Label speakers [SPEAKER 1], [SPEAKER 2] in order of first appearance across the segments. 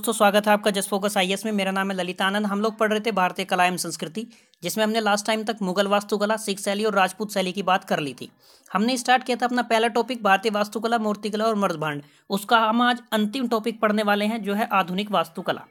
[SPEAKER 1] दोस्तों स्वागत है आपका जस्ट फोकस आईएएस में मेरा नाम है ललित आनंद हम लोग पढ़ रहे थे भारतीय कला एवं संस्कृति जिसमें हमने लास्ट टाइम तक मुगल वास्तुकला सिख शैली और राजपूत शैली की बात कर ली थी हमने स्टार्ट किया था अपना पहला टॉपिक भारतीय वास्तुकला मूर्तिकला और मर्दभांड उसका हम आज अंतिम टॉपिक पढ़ने वाले हैं जो है आधुनिक वास्तुकला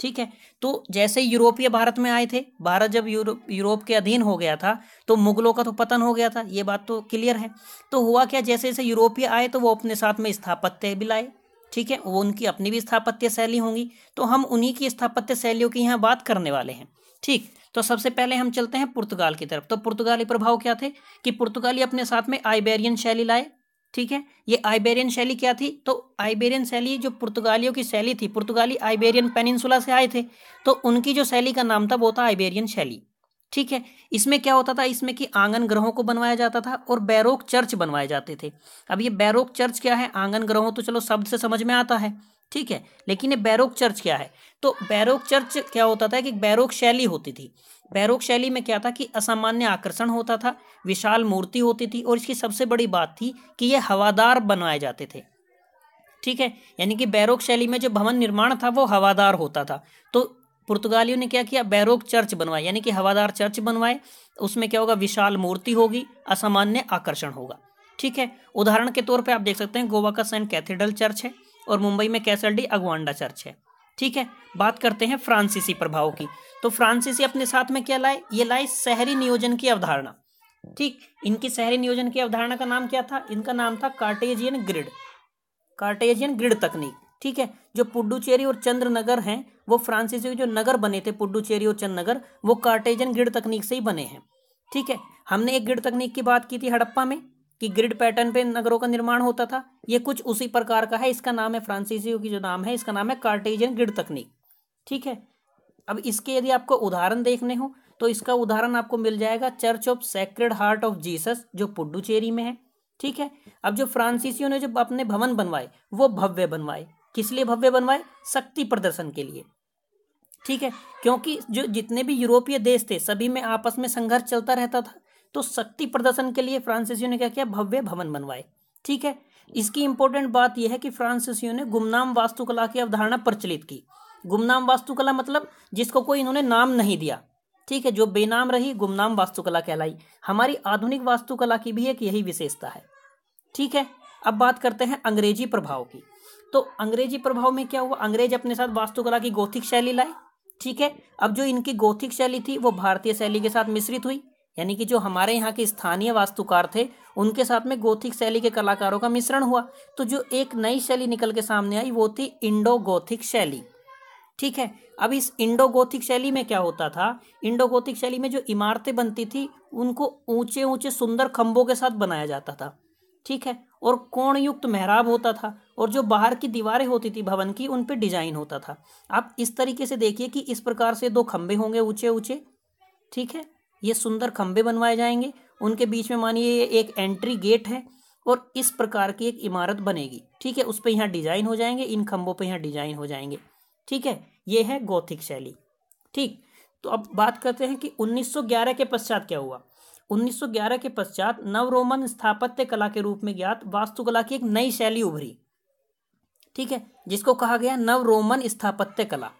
[SPEAKER 1] ठीक है तो जैसे यूरोपीय भारत में आए थे भारत जब यूरोप यूरोप के अधीन हो गया था तो मुगलों का तो पतन हो गया था ये बात तो क्लियर है तो हुआ क्या जैसे जैसे यूरोपीय आए तो वो अपने साथ में स्थापत्य भी लाए ठीक है वो उनकी अपनी भी स्थापत्य शैली होंगी तो हम उन्हीं की स्थापत्य शैलियों की यहाँ बात करने वाले हैं ठीक तो सबसे पहले हम चलते हैं पुर्तगाल की तरफ तो पुर्तगाली प्रभाव क्या थे कि पुर्तगाली अपने साथ में आइबेरियन शैली लाए ठीक है ये आइबेरियन शैली क्या थी तो आइबेरियन शैली जो पुर्तगालियों की शैली थी पुर्तगाली आइबेरियन पेनिनसुला से आए थे तो उनकी जो शैली का नाम था वो था आइबेरियन शैली ठीक है इसमें क्या होता था इसमें कि आंगन ग्रहों को बनवाया जाता था और बैरोक चर्च बनवाए जाते थे अब ये बैरोक चर्च क्या है आंगन ग्रहों तो चलो शब्द से समझ में आता है ठीक है लेकिन ये बैरोक चर्च क्या है तो बैरोक चर्च क्या होता था कि बैरोक शैली होती थी बैरोक शैली में क्या था कि असामान्य आकर्षण होता था विशाल मूर्ति होती थी और इसकी सबसे बड़ी बात थी कि ये हवादार बनवाए जाते थे ठीक है यानी कि बैरोक शैली में जो भवन निर्माण था वो हवादार होता था तो पुर्तगालियों ने क्या किया बैरोक चर्च बनवाया यानी कि हवादार चर्च बनवाए उसमें क्या होगा विशाल मूर्ति होगी असामान्य आकर्षण होगा ठीक है उदाहरण के तौर पे आप देख सकते हैं गोवा का सेंट कैथेड्रल चर्च है और मुंबई में कैसल डी अगवांडा चर्च है ठीक है बात करते हैं फ्रांसीसी प्रभाव की तो फ्रांसीसी अपने साथ में क्या लाए ये लाए शहरी नियोजन की अवधारणा ठीक इनकी शहरी नियोजन की अवधारणा का नाम क्या था इनका नाम था कार्टेजियन ग्रिड कार्टेजियन ग्रिड तकनीक ठीक है जो पुडुचेरी और चंद्रनगर हैं वो फ्रांसीसी के जो नगर बने थे पुडुचेरी और चंद्रनगर वो कार्टेजन ग्रिड तकनीक से ही बने हैं ठीक है हमने एक ग्रिड तकनीक की बात की थी हड़प्पा में कि ग्रिड पैटर्न पे नगरों का निर्माण होता था ये कुछ उसी प्रकार का है इसका नाम है फ्रांसीसियों की जो नाम है इसका नाम है कार्टेजन ग्रिड तकनीक ठीक है अब इसके यदि आपको उदाहरण देखने हो तो इसका उदाहरण आपको मिल जाएगा Church of Sacred Heart of Jesus जो पुडुचेरी में है ठीक है अब जो फ्रांसीसियों ने जो अपने भवन बनवाए वो भव्य बनवाए किस लिए भव्य बनवाए शक्ति प्रदर्शन के लिए ठीक है क्योंकि जो जितने भी यूरोपीय देश थे सभी में आपस में संघर्ष चलता रहता था तो शक्ति प्रदर्शन के लिए फ्रांसीसियों ने क्या किया भव्य भवन बनवाए ठीक है इसकी इंपॉर्टेंट बात यह है कि फ्रांसीसियों ने गुमनाम वास्तुकला की अवधारणा प्रचलित की गुमनाम वास्तुकला मतलब जिसको कोई इन्होंने नाम नहीं दिया ठीक है जो बेनाम रही गुमनाम वास्तुकला कहलाई हमारी आधुनिक वास्तुकला की भी एक यही विशेषता है ठीक है अब बात करते हैं अंग्रेजी प्रभाव की तो अंग्रेजी प्रभाव में क्या हुआ अंग्रेज अपने साथ वास्तुकला की गोथिक शैली लाए ठीक है अब जो इनकी गोथिक शैली थी वो भारतीय शैली के साथ मिश्रित हुई यानी कि जो हमारे यहाँ के स्थानीय वास्तुकार थे उनके साथ में गोथिक शैली के कलाकारों का मिश्रण हुआ तो जो एक नई शैली निकल के सामने आई वो थी इंडो गोथिक शैली ठीक है अब इस इंडो गोथिक शैली में क्या होता था इंडो गोथिक शैली में जो इमारतें बनती थी उनको ऊंचे ऊंचे सुंदर खंभों के साथ बनाया जाता था ठीक है और कोण युक्त मेहराब होता था और जो बाहर की दीवारें होती थी भवन की उन पर डिजाइन होता था आप इस तरीके से देखिए कि इस प्रकार से दो खंबे होंगे ऊंचे ऊंचे ठीक है ये सुंदर खंबे बनवाए जाएंगे उनके बीच में मानिए ये एक एंट्री गेट है और इस प्रकार की एक इमारत बनेगी ठीक है उस पर यहाँ डिजाइन हो जाएंगे इन खंबों पर यहाँ डिजाइन हो जाएंगे ठीक है ये है गौथिक शैली ठीक तो अब बात करते हैं कि 1911 के पश्चात क्या हुआ 1911 के पश्चात नवरोमन स्थापत्य कला के रूप में ज्ञात वास्तुकला की एक नई शैली उभरी ठीक है जिसको कहा गया नव रोमन स्थापत्य कला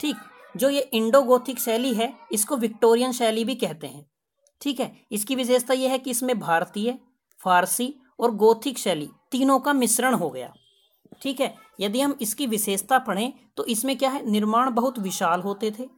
[SPEAKER 1] ठीक जो ये इंडो गोथिक शैली है इसको विक्टोरियन शैली भी कहते हैं ठीक है इसकी विशेषता यह है कि इसमें भारतीय फारसी और गोथिक शैली तीनों का मिश्रण हो गया ठीक है यदि हम इसकी विशेषता पढ़ें तो इसमें क्या है निर्माण बहुत विशाल होते थे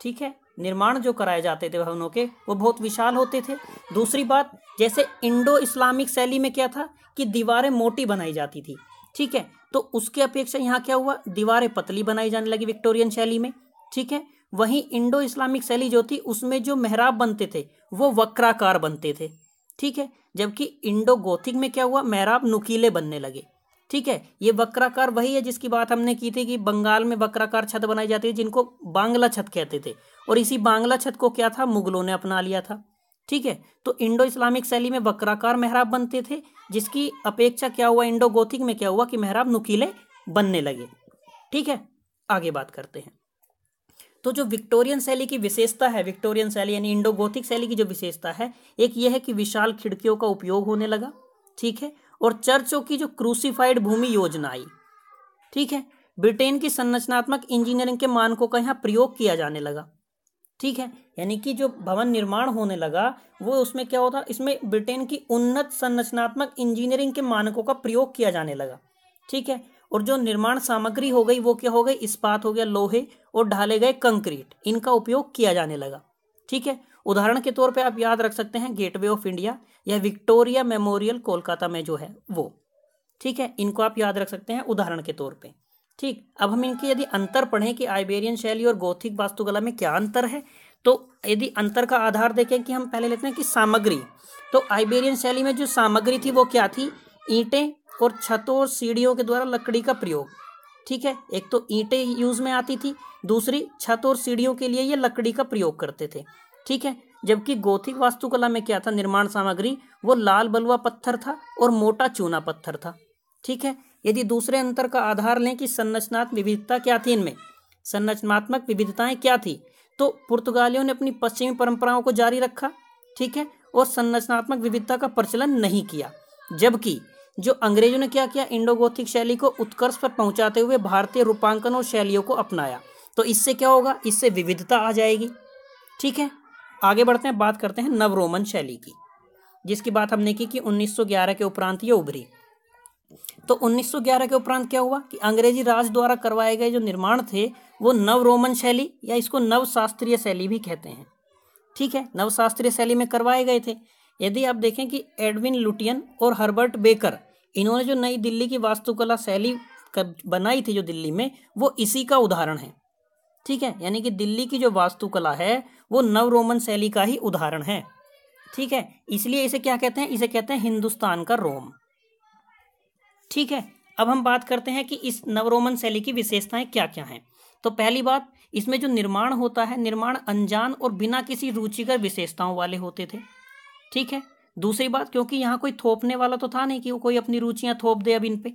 [SPEAKER 1] ठीक है निर्माण जो कराए जाते थे भवनों के वो बहुत विशाल होते थे दूसरी बात जैसे इंडो इस्लामिक शैली में क्या था कि दीवारें मोटी बनाई जाती थी ठीक है तो उसके अपेक्षा यहाँ क्या हुआ दीवारें पतली बनाई जाने लगी विक्टोरियन शैली में ठीक है वहीं इंडो इस्लामिक शैली जो थी उसमें जो मेहराब बनते थे वो वक्राकार बनते थे ठीक है जबकि इंडो गोथिक में क्या हुआ मेहराब नुकीले बनने लगे ठीक है ये वक्राकार वही है जिसकी बात हमने की थी कि बंगाल में वक्राकार छत बनाई जाती है जिनको बांग्ला छत कहते थे और इसी बांग्ला छत को क्या था मुगलों ने अपना लिया था ठीक है तो इंडो इस्लामिक शैली में वक्राकार मेहराब बनते थे जिसकी अपेक्षा क्या हुआ इंडो गोथिक में क्या हुआ कि मेहराब नुकीले बनने लगे ठीक है आगे बात करते हैं तो जो विक्टोरियन शैली की विशेषता है विक्टोरियन शैली यानी इंडो गोथिक शैली की जो विशेषता है एक यह है कि विशाल खिड़कियों का उपयोग होने लगा ठीक है और चर्चों की जो क्रूसीफाइड भूमि योजना आई ठीक है ब्रिटेन की संरचनात्मक इंजीनियरिंग के मानकों का यहाँ प्रयोग किया जाने लगा ठीक है यानी कि जो भवन निर्माण होने लगा वो उसमें क्या होता इसमें ब्रिटेन की उन्नत संरचनात्मक इंजीनियरिंग के मानकों का प्रयोग किया जाने लगा ठीक है और जो निर्माण सामग्री हो गई वो क्या हो गई इस्पात हो गया लोहे और ढाले गए कंक्रीट इनका उपयोग किया जाने लगा ठीक है उदाहरण के तौर पे आप याद रख सकते हैं गेटवे ऑफ इंडिया या विक्टोरिया मेमोरियल कोलकाता में जो है वो ठीक है इनको आप याद रख सकते हैं उदाहरण के तौर पे ठीक अब हम इनके यदि अंतर पढ़ें कि आइबेरियन शैली और गोथिक वास्तुकला में क्या अंतर है तो यदि अंतर का आधार देखें कि हम पहले लेते हैं कि सामग्री तो आइबेरियन शैली में जो सामग्री थी वो क्या थी ईंटें और छतों और सीढ़ियों के द्वारा लकड़ी का प्रयोग ठीक है एक तो ईंटें यूज में आती थी दूसरी छत और सीढ़ियों के लिए ये लकड़ी का प्रयोग करते थे ठीक है जबकि गोथिक वास्तुकला में क्या था निर्माण सामग्री वो लाल बलुआ पत्थर था और मोटा चूना पत्थर था ठीक है यदि दूसरे अंतर का आधार लें कि संरचनात्मक विविधता क्या थी इनमें संरचनात्मक विविधताएं क्या थी तो पुर्तगालियों ने अपनी पश्चिमी परंपराओं को जारी रखा ठीक है और संरचनात्मक विविधता का प्रचलन नहीं किया जबकि जो अंग्रेजों ने क्या किया इंडो गोथिक शैली को उत्कर्ष पर पहुंचाते हुए भारतीय रूपांकन और शैलियों को अपनाया तो इससे क्या होगा इससे विविधता आ जाएगी ठीक है आगे बढ़ते हैं बात करते हैं नव रोमन शैली की जिसकी बात हमने की कि 1911 के उपरांत ये उभरी तो 1911 के उपरांत क्या हुआ कि अंग्रेजी राज द्वारा करवाए गए जो निर्माण थे वो नव रोमन शैली या इसको नव शास्त्रीय शैली भी कहते हैं ठीक है नव शास्त्रीय शैली में करवाए गए थे यदि आप देखें कि एडविन लुटियन और हर्बर्ट बेकर इन्होंने जो नई दिल्ली की वास्तुकला शैली बनाई थी जो दिल्ली में वो इसी का उदाहरण है ठीक है यानी कि दिल्ली की जो वास्तुकला है वो नव रोमन शैली का ही उदाहरण है ठीक है इसलिए इसे क्या कहते हैं इसे कहते हैं हिंदुस्तान का रोम ठीक है अब हम बात करते हैं कि इस नवरोमन शैली की विशेषताएं क्या क्या हैं तो पहली बात इसमें जो निर्माण होता है निर्माण अनजान और बिना किसी रुचिकर विशेषताओं वाले होते थे ठीक है दूसरी बात क्योंकि यहाँ कोई थोपने वाला तो था नहीं कि वो कोई अपनी रुचियाँ थोप दे अब इन पे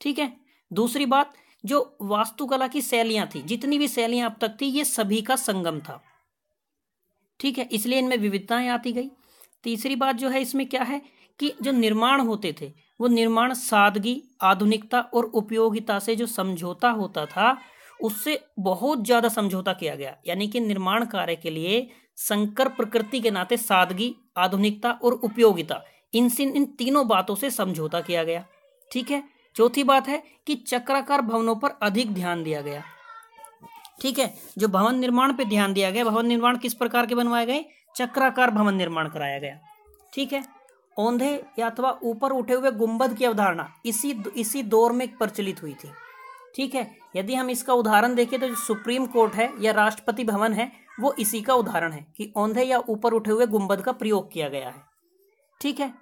[SPEAKER 1] ठीक है दूसरी बात जो वास्तुकला की शैलियां थी जितनी भी शैलियां अब तक थी ये सभी का संगम था ठीक है इसलिए इनमें विविधताएं आती गई तीसरी बात जो है इसमें क्या है कि जो निर्माण होते थे वो निर्माण सादगी आधुनिकता और उपयोगिता से जो समझौता होता था उससे बहुत ज़्यादा समझौता किया गया यानी कि निर्माण कार्य के लिए संकर प्रकृति के नाते सादगी आधुनिकता और उपयोगिता इन इन तीनों बातों से समझौता किया गया ठीक है चौथी बात है कि चक्राकार भवनों पर अधिक ध्यान दिया गया ठीक है जो भवन निर्माण पर ध्यान दिया गया भवन निर्माण किस प्रकार के बनवाए गए चक्राकार भवन निर्माण कराया गया ठीक है औंधे या अथवा ऊपर उठे हुए गुंबद की अवधारणा इसी इसी दौर में प्रचलित हुई थी ठीक है यदि हम इसका उदाहरण देखें तो जो सुप्रीम कोर्ट है या राष्ट्रपति भवन है वो इसी का उदाहरण है कि औंधे या ऊपर उठे हुए गुंबद का प्रयोग किया गया है ठीक है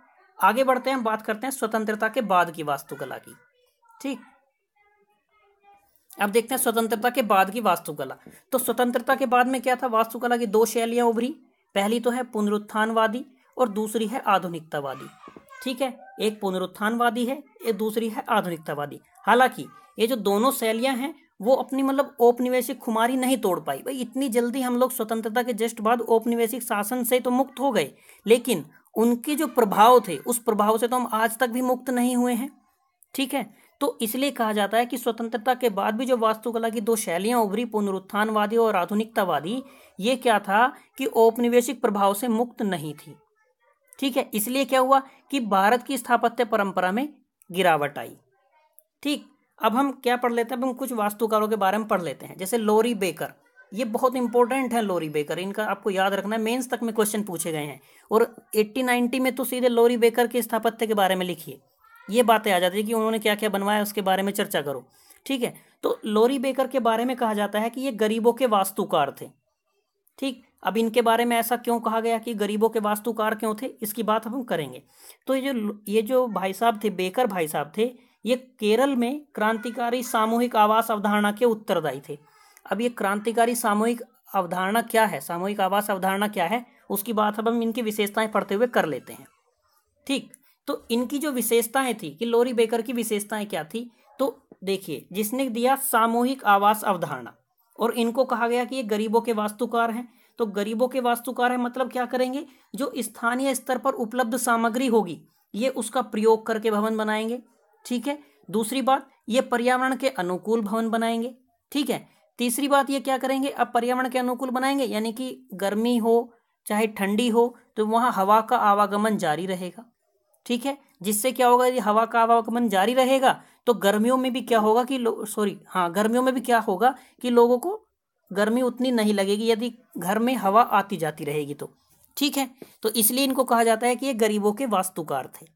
[SPEAKER 1] आगे बढ़ते हैं हम बात करते हैं स्वतंत्रता के बाद की वास्तुकला की ठीक अब देखते हैं स्वतंत्रता के बाद की वास्तुकला तो स्वतंत्रता के बाद में क्या था वास्तुकला की दो शैलियां उभरी पहली तो है पुनरुत्थानवादी और दूसरी है आधुनिकतावादी ठीक है एक पुनरुत्थानवादी है एक दूसरी है आधुनिकतावादी हालांकि ये जो दोनों शैलियां हैं वो अपनी मतलब औपनिवेशिक खुमारी नहीं तोड़ पाई भाई इतनी जल्दी हम लोग स्वतंत्रता के जस्ट बाद औपनिवेशिक शासन से तो मुक्त हो गए लेकिन उनके जो प्रभाव थे उस प्रभाव से तो हम आज तक भी मुक्त नहीं हुए हैं ठीक है तो इसलिए कहा जाता है कि स्वतंत्रता के बाद भी जो वास्तुकला की दो शैलियां उभरी पुनरुत्थानवादी और आधुनिकतावादी ये क्या था कि औपनिवेशिक प्रभाव से मुक्त नहीं थी ठीक है इसलिए क्या हुआ कि भारत की स्थापत्य परंपरा में गिरावट आई ठीक अब हम क्या पढ़ लेते हैं अब हम कुछ वास्तुकारों के बारे में पढ़ लेते हैं जैसे लोरी बेकर ये बहुत इंपॉर्टेंट है लोरी बेकर इनका आपको याद रखना है मेंस तक में क्वेश्चन पूछे गए हैं और एट्टी नाइन्टी में तो सीधे लोरी बेकर के स्थापत्य के बारे में लिखिए ये बातें आ जाती है कि उन्होंने क्या क्या बनवाया उसके बारे में चर्चा करो ठीक है तो लोरी बेकर के बारे में कहा जाता है कि ये गरीबों के वास्तुकार थे ठीक अब इनके बारे में ऐसा क्यों कहा गया कि गरीबों के वास्तुकार क्यों थे इसकी बात हम करेंगे तो ये जो ये जो भाई साहब थे बेकर भाई साहब थे ये केरल में क्रांतिकारी सामूहिक आवास अवधारणा के उत्तरदायी थे अब ये क्रांतिकारी सामूहिक अवधारणा क्या है सामूहिक आवास अवधारणा क्या है उसकी बात अब हम इनकी विशेषताएं पढ़ते हुए कर लेते हैं ठीक तो इनकी जो विशेषताएं थी कि लोरी बेकर की विशेषताएं क्या थी तो देखिए जिसने दिया सामूहिक आवास अवधारणा और इनको कहा गया कि ये गरीबों के वास्तुकार हैं तो गरीबों के वास्तुकार हैं मतलब क्या करेंगे जो स्थानीय स्तर पर उपलब्ध सामग्री होगी ये उसका प्रयोग करके भवन बनाएंगे ठीक है दूसरी बात ये पर्यावरण के अनुकूल भवन बनाएंगे ठीक है तीसरी बात ये क्या करेंगे अब पर्यावरण के अनुकूल बनाएंगे यानी कि गर्मी हो चाहे ठंडी हो तो वहाँ हवा का आवागमन जारी रहेगा ठीक है जिससे क्या होगा यदि हवा का आवागमन जारी रहेगा तो गर्मियों में भी क्या होगा कि सॉरी हाँ गर्मियों में भी क्या होगा कि लोगों को गर्मी उतनी नहीं लगेगी यदि घर में हवा आती जाती रहेगी तो ठीक है तो इसलिए इनको कहा जाता है कि ये गरीबों के वास्तुकार थे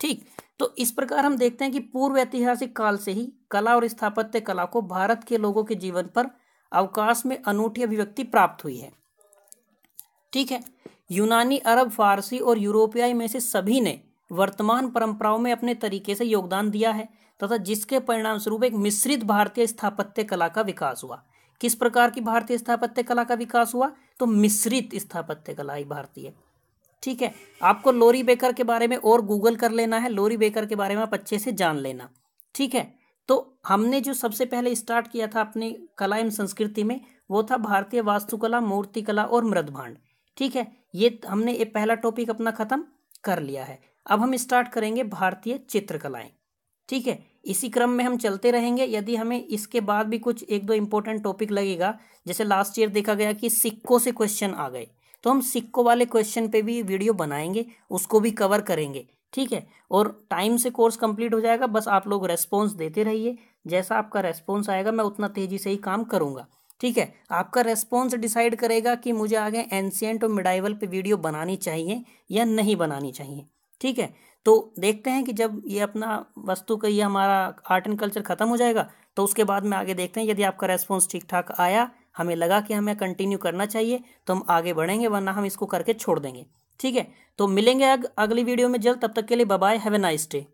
[SPEAKER 1] ठीक तो इस प्रकार हम देखते हैं कि पूर्व ऐतिहासिक काल से ही कला और स्थापत्य कला को भारत के लोगों के जीवन पर अवकाश में अनूठी अभिव्यक्ति प्राप्त हुई है ठीक है यूनानी अरब फारसी और यूरोपियाई में से सभी ने वर्तमान परंपराओं में अपने तरीके से योगदान दिया है तथा जिसके परिणाम स्वरूप एक मिश्रित भारतीय स्थापत्य कला का विकास हुआ किस प्रकार की भारतीय स्थापत्य कला का विकास हुआ तो मिश्रित स्थापत्य कला ही भारतीय ठीक है आपको लोरी बेकर के बारे में और गूगल कर लेना है लोरी बेकर के बारे में आप अच्छे से जान लेना ठीक है तो हमने जो सबसे पहले स्टार्ट किया था अपनी कला एवं संस्कृति में वो था भारतीय वास्तुकला मूर्तिकला और मृदभांड ठीक है ये हमने ये पहला टॉपिक अपना ख़त्म कर लिया है अब हम स्टार्ट करेंगे भारतीय चित्रकलाएं ठीक है इसी क्रम में हम चलते रहेंगे यदि हमें इसके बाद भी कुछ एक दो इम्पोर्टेंट टॉपिक लगेगा जैसे लास्ट ईयर देखा गया कि सिक्कों से क्वेश्चन आ गए तो हम सिक्कों वाले क्वेश्चन पे भी वीडियो बनाएंगे उसको भी कवर करेंगे ठीक है और टाइम से कोर्स कंप्लीट हो जाएगा बस आप लोग रेस्पॉन्स देते रहिए जैसा आपका रेस्पॉन्स आएगा मैं उतना तेज़ी से ही काम करूँगा ठीक है आपका रेस्पॉन्स डिसाइड करेगा कि मुझे आगे एंशियंट और मिडाइवल पे वीडियो बनानी चाहिए या नहीं बनानी चाहिए ठीक है तो देखते हैं कि जब ये अपना वस्तु का ये हमारा आर्ट एंड कल्चर ख़त्म हो जाएगा तो उसके बाद में आगे देखते हैं यदि आपका रेस्पॉन्स ठीक ठाक आया हमें लगा कि हमें कंटिन्यू करना चाहिए तो हम आगे बढ़ेंगे वरना हम इसको करके छोड़ देंगे ठीक है तो मिलेंगे अग, अगली वीडियो में जल्द तब तक के लिए bye have a nice day